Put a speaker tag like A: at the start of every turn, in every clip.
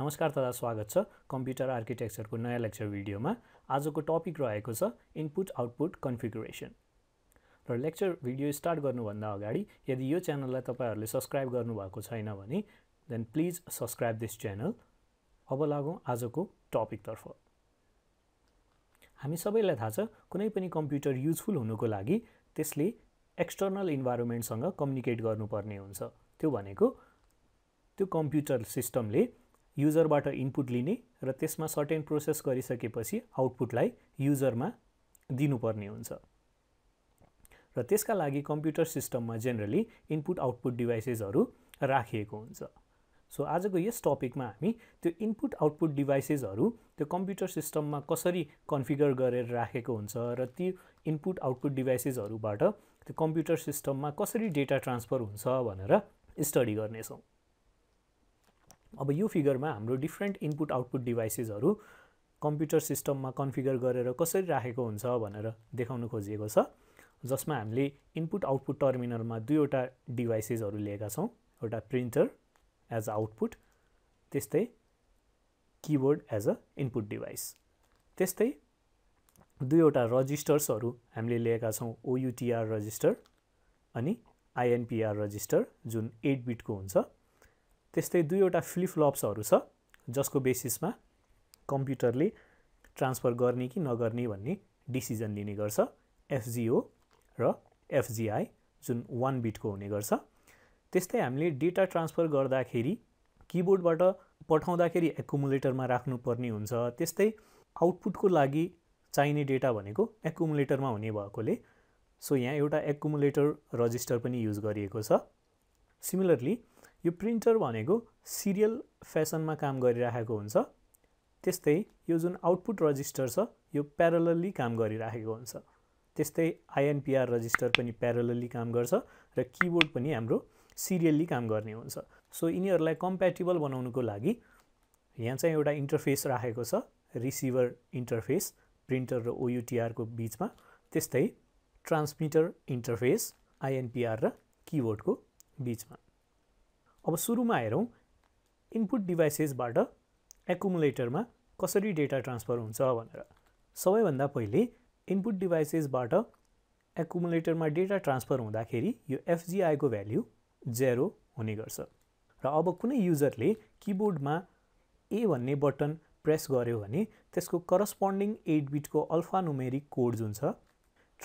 A: नमस्कार तथा स्वागत छ कम्प्युटर आर्किटेक्चरको नयाँ लेक्चर भिडियोमा आजको टपिक रहेको छ इनपुट आउटपुट कन्फिगुरेसन र लेक्चर भिडियो स्टार्ट गर्नुभन्दा अगाडि यदि यो च्यानललाई तपाईँहरूले सब्सक्राइब गर्नुभएको छैन भने then please subscribe this channel अब लागौँ आजको टपिकतर्फ हामी सबैलाई थाहा छ कुनै पनि कम्प्युटर युजफुल हुनुको लागि त्यसले एक्सटर्नल इन्भाइरोमेन्टसँग कम्युनिकेट गर्नुपर्ने हुन्छ त्यो भनेको त्यो कम्प्युटर सिस्टमले युजरबाट इनपुट लिने र त्यसमा सर्टेन प्रोसेस गरिसकेपछि आउटपुटलाई युजरमा दिनुपर्ने हुन्छ र त्यसका लागि कम्प्युटर सिस्टममा जेनरली इनपुट आउटपुट डिभाइसेसहरू राखिएको हुन्छ सो आजको यस टपिकमा हामी त्यो इनपुट आउटपुट डिभाइसेसहरू त्यो कम्प्युटर सिस्टममा कसरी कन्फिगर गरेर राखेको हुन्छ र ती इनपुट आउटपुट डिभाइसेसहरूबाट त्यो कम्प्युटर सिस्टममा कसरी डेटा ट्रान्सफर हुन्छ भनेर स्टडी गर्नेछौँ अब यो फिगरमा हाम्रो डिफ्रेन्ट इनपुट आउटपुट डिभाइसेसहरू कम्प्युटर सिस्टममा कन्फिगर गरेर कसरी राखेको हुन्छ भनेर देखाउन खोजिएको छ जसमा हामीले इनपुट आउटपुट टर्मिनलमा दुईवटा डिभाइसेसहरू लिएका छौँ एउटा प्रिन्टर एज अ आउटपुट त्यस्तै keyboard as a input device त्यस्तै दुईवटा रजिस्टर्सहरू हामीले लिएका छौँ ओयुटिआर रजिस्टर अनि आइएनपिआर रजिस्टर जुन एट बिटको हुन्छ त्यस्तै दुईवटा फ्लिपफ्लप्सहरू छ जसको बेसिसमा कम्प्युटरले ट्रान्सफर गर्ने कि नगर्ने भन्ने डिसिजन लिने गर्छ एफजिओ र एफजिआई जुन वान बिटको हुने गर्छ त्यस्तै हामीले डेटा ट्रान्सफर गर्दाखेरि किबोर्डबाट पठाउँदाखेरि एकुमुलेटरमा राख्नुपर्ने हुन्छ त्यस्तै आउटपुटको लागि चाहिने डेटा भनेको एकुमुलेटरमा हुने भएकोले सो यहाँ एउटा एकुमुलेटर रजिस्टर पनि युज गरिएको छ सिमिलरली यो प्रिन्टर भनेको सिरियल फेसनमा काम गरिराखेको हुन्छ त्यस्तै यो जुन आउटपुट रजिस्टर छ यो प्यारलली काम गरिराखेको हुन्छ त्यस्तै आइएनपिआर रजिस्टर पनि प्यारलली काम गर्छ र किबोर्ड पनि हाम्रो सिरियल्ली काम गर्ने हुन्छ सो यिनीहरूलाई कम्प्याटिबल बनाउनुको लागि यहाँ चाहिँ एउटा इन्टरफेस राखेको छ रिसिभर इन्टरफेस प्रिन्टर र ओयुटिआरको बिचमा त्यस्तै ट्रान्समिटर इन्टरफेस आइएनपिआर र किबोर्डको बिचमा अब सुरुमा हेरौँ इनपुट डिभाइसेसबाट एकुमुलेटरमा कसरी डेटा ट्रान्सफर हुन्छ भनेर सबैभन्दा पहिले इनपुट डिभाइसेसबाट एकुमुलेटरमा डेटा ट्रान्सफर हुँदाखेरि यो एफजिआईको भ्याल्यु जेरो हुने गर्छ र अब कुनै युजरले किबोर्डमा ए भन्ने बटन प्रेस गर्यो भने त्यसको करस्पोन्डिङ एट बिटको अल्फानुमेरिक कोड जुन छ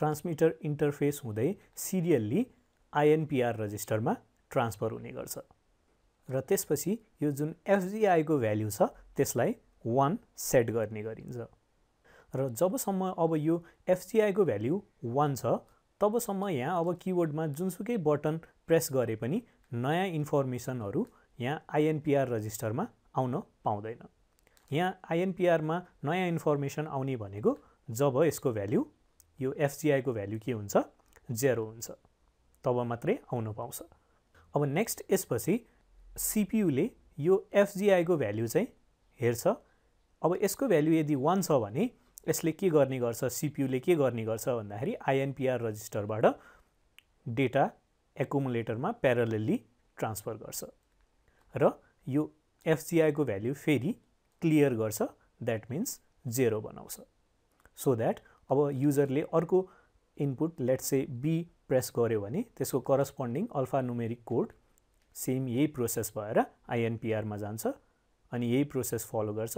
A: ट्रान्समिटर इन्टरफेस हुँदै सिरियल्ली आइएनपिआर रजिस्टरमा ट्रान्सफर हुने गर्छ र त्यसपछि यो जुन एफजिआईको भ्याल्यु छ त्यसलाई वान सेट गर्ने गरिन्छ र जबसम्म अब यो एफजिआईको भ्याल्यु वान छ तबसम्म यहाँ अब किबोर्डमा जुनसुकै बटन प्रेस गरे पनि नयाँ इन्फर्मेसनहरू यहाँ आइएनपिआर रजिस्टरमा आउन पाउँदैन यहाँ आइएनपिआरमा नयाँ इन्फर्मेसन आउने भनेको जब यसको भ्याल्यु यो एफजिआईको भ्याल्यु के हुन्छ जेरो हुन्छ तब मात्रै आउन पाउँछ अब नेक्स्ट यसपछि सिपियुले यो एफजिआईको भ्याल्यु चाहिँ हेर्छ अब यसको भ्याल्यु यदि वान छ भने यसले के गर्ने गर्छ सिपियुले के गर्ने गर्छ भन्दाखेरि आइएनपिआर रजिस्टरबाट डेटा एकोमुलेटरमा प्यारलली ट्रान्सफर गर्छ र यो एफजिआईको भ्याल्यु फेरि क्लियर गर्छ द्याट मिन्स जेरो बनाउँछ सो द्याट अब युजरले अर्को input let's say B press गर्यो भने त्यसको corresponding alphanumeric code same यही प्रोसेस भएर आइएनपिआरमा जान्छ अनि यही प्रोसेस फलो गर्छ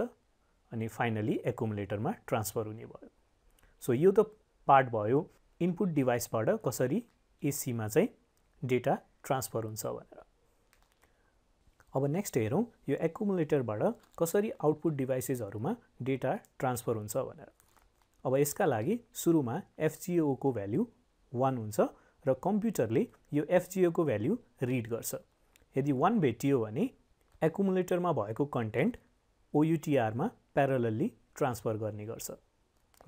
A: अनि फाइनली एकुमुलेटरमा ट्रान्सफर हुने भयो सो यो त पार्ट भयो इनपुट डिभाइसबाट कसरी एसीमा चाहिँ डेटा ट्रान्सफर हुन्छ भनेर अब नेक्स्ट हेरौँ यो एकुमुलेटरबाट कसरी आउटपुट डिभाइसेसहरूमा डेटा ट्रान्सफर हुन्छ भनेर अब यसका लागि सुरुमा एफजिओको भ्याल्यु वान हुन्छ र कम्प्युटरले यो एफजिओको भ्याल्यु रिड गर्छ यदि वान भेटियो भने एकुमुलेटरमा भएको कन्टेन्ट ओयुटिआरमा प्यारलल्ली ट्रान्सफर गर्ने गर्छ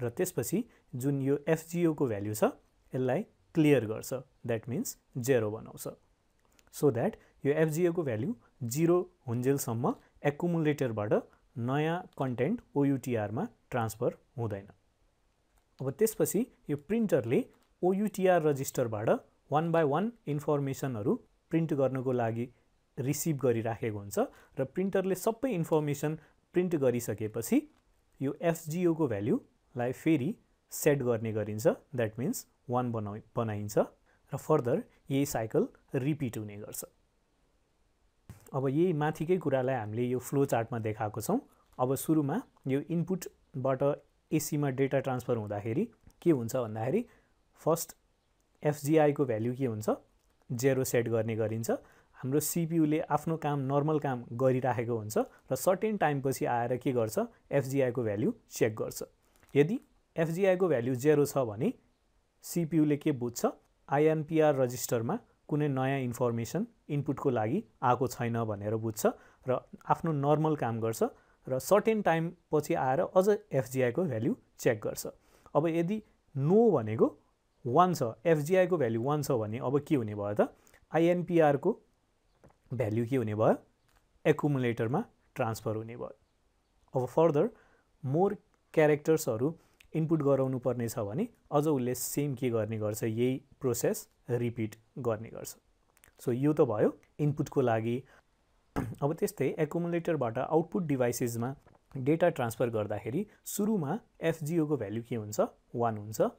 A: र त्यसपछि जुन यो एफजिओको भ्याल्यु छ यसलाई क्लियर गर्छ द्याट मिन्स जेरो बनाउँछ सो द्याट यो एफजिओको भ्याल्यु जिरो हुन्जेलसम्म एकुमुलेटरबाट नयाँ कन्टेन्ट ओयुटिआरमा ट्रान्सफर हुँदैन अब त्यसपछि यो प्रिन्टरले ओयुटिआर रजिस्टरबाट वान बाई वान इन्फर्मेसनहरू प्रिन्ट गर्नको लागि रिसिभ गरिराखेको हुन्छ र प्रिन्टरले सबै इन्फर्मेसन प्रिन्ट गरिसकेपछि यो एफजिओको भ्याल्युलाई फेरि सेट गर्ने गरिन्छ द्याट मिन्स वान बना बनाइन्छ र फर्दर यही साइकल रिपिट हुने गर्छ अब यही माथिकै कुरालाई हामीले यो फ्लो चार्टमा देखाएको छौँ अब सुरुमा यो इनपुटबाट एसीमा डेटा ट्रान्सफर हुँदाखेरि के हुन्छ भन्दाखेरि फर्स्ट एफजिआईको भ्याल्यु के हुन्छ जेरो सेट गर्ने गरिन्छ हाम्रो सिपियुले आफ्नो काम नर्मल काम गरिराखेको हुन्छ र सर्टेन टाइमपछि आएर के गर्छ एफजिआईको भ्याल्यु चेक गर्छ यदि एफजिआईको भ्याल्यु जेरो छ भने सिपियुले के बुझ्छ आइएनपिआर रजिस्टरमा कुनै नयाँ इन्फर्मेसन इनपुटको लागि आएको छैन भनेर बुझ्छ र आफ्नो नर्मल काम गर्छ र सर्टेन टाइमपछि आएर अझ एफजिआईको भ्याल्यु चेक गर्छ अब यदि नो भनेको वान छ एफजिआईको भ्याल्यु वान छ भने अब के हुने भयो त आइएनपिआरको भ्याल्यु के हुने भयो एकुमुलेटरमा ट्रान्सफर हुने भयो अब फर्दर मोर क्यारेक्टर्सहरू इनपुट गराउनु पर्ने छ भने अझ उसले सेम के गर्ने गर्छ यही प्रोसेस रिपिट गर्ने गर्छ सो यो त भयो इनपुटको लागि अब त्यस्तै एकुमुलेटरबाट आउटपुट डिभाइसेसमा डेटा ट्रान्सफर गर्दाखेरि सुरुमा एफजिओको भ्याल्यु के हुन्छ वान हुन्छ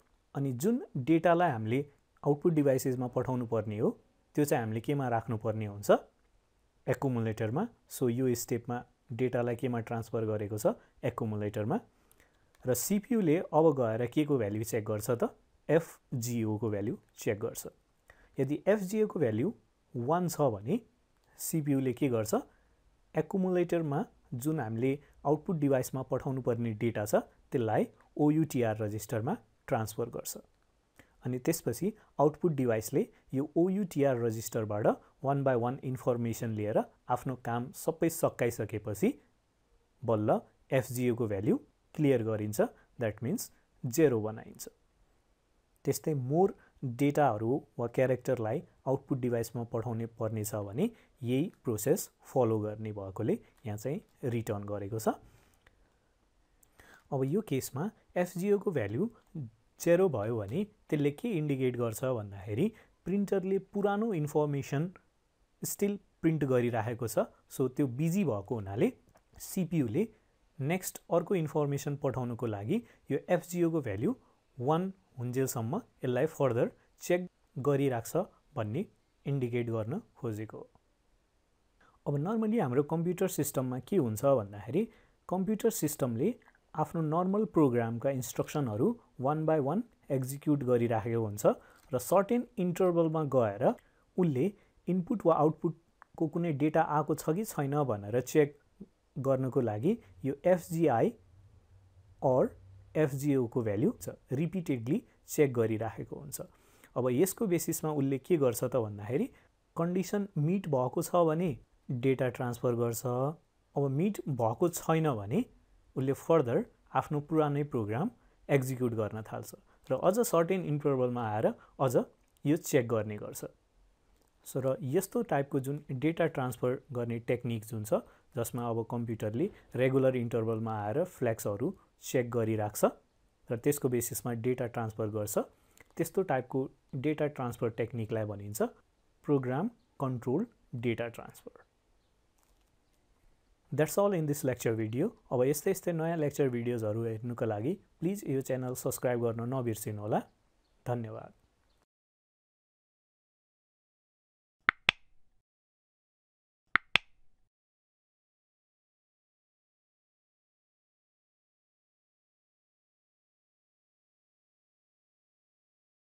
A: अनि जुन डेटालाई हामीले आउटपुट डिभाइसेसमा पठाउनु पर्ने हो त्यो चाहिँ हामीले केमा राख्नुपर्ने हुन्छ एकुमुलेटरमा सो यो स्टेपमा डेटालाई केमा ट्रान्सफर गरेको छ एकुमुलेटरमा र सिपियुले अब गएर के को भ्याल्यु चेक गर्छ त एफजिओको भ्याल्यु चेक गर्छ यदि एफजिओको भ्याल्यु वान छ भने सिपियुले के गर्छ एकुमुलेटरमा जुन हामीले आउटपुट डिभाइसमा पर्ने डेटा छ त्यसलाई ओयुटिआर रजिस्टरमा ट्रान्सफर गर्छ अनि त्यसपछि आउटपुट डिभाइसले यो ओयुटिआर रजिस्टरबाट वान बाई वान इन्फर्मेसन लिएर आफ्नो काम सबै सकाइसकेपछि बल्ल एफजिओको भ्याल्यु क्लियर गरिन्छ द्याट मिन्स जेरो बनाइन्छ त्यस्तै मोर डेटाहरू वा क्यारेक्टरलाई आउटपुट डिभाइसमा पठाउने पर्नेछ भने यही प्रोसेस फलो गर्ने भएकोले यहाँ चाहिँ रिटर्न गरेको छ अब यो केसमा एफजिओको भ्याल्यु चेरो भयो भने त्यसले के इन्डिकेट गर्छ भन्दाखेरि प्रिन्टरले पुरानो इन्फर्मेसन स्टिल प्रिन्ट गरिराखेको छ सो त्यो बिजी भएको हुनाले सिपियुले नेक्स्ट अर्को इन्फर्मेसन पठाउनुको लागि यो एफजिओको भ्याल्यु वान हुन्जेलसम्म यसलाई फर्दर चेक गरिराख्छ भन्ने इन्डिकेट गर्न खोजेको अब नर्मली हाम्रो कम्प्युटर सिस्टममा के हुन्छ भन्दाखेरि कम्प्युटर सिस्टमले आफ्नो नर्मल प्रोग्रामका इन्स्ट्रक्सनहरू वान बाई वान एक्जिक्युट गरिराखेको हुन्छ र सर्टेन इन्टरभलमा गएर उसले इनपुट वा आउटपुटको कुनै डेटा आएको छ कि छैन भनेर चेक गर्नको लागि यो एफजिआई अर एफजिओको भ्याल्यु रिपिटेडली चेक गरिराखेको हुन्छ अब यसको बेसिसमा उसले के गर्छ त भन्दाखेरि कन्डिसन मिट भएको छ भने डेटा ट्रान्सफर गर्छ अब मिट भएको छैन भने उसले फर्दर आफ्नो पुरानै प्रोग्राम एक्जिक्युट गर्न थाल्छ र अझ सर्टेन इन्टरभलमा आएर अझ यो चेक गर्ने गर्छ सो र यस्तो टाइपको जुन डेटा ट्रान्सफर गर्ने टेक्निक जुन छ जसमा अब कम्प्युटरले रेगुलर इन्टरभलमा आएर फ्ल्याक्सहरू चेक गरिराख्छ र त्यसको बेसिसमा डेटा ट्रान्सफर गर्छ त्यस्तो टाइपको डेटा ट्रान्सफर टेक्निकलाई भनिन्छ program control data transfer that's all in this lecture video अब यस्तै यस्तै नयाँ लेक्चर भिडियोजहरू हेर्नुको लागि प्लिज यो च्यानल सब्सक्राइब गर्न होला धन्यवाद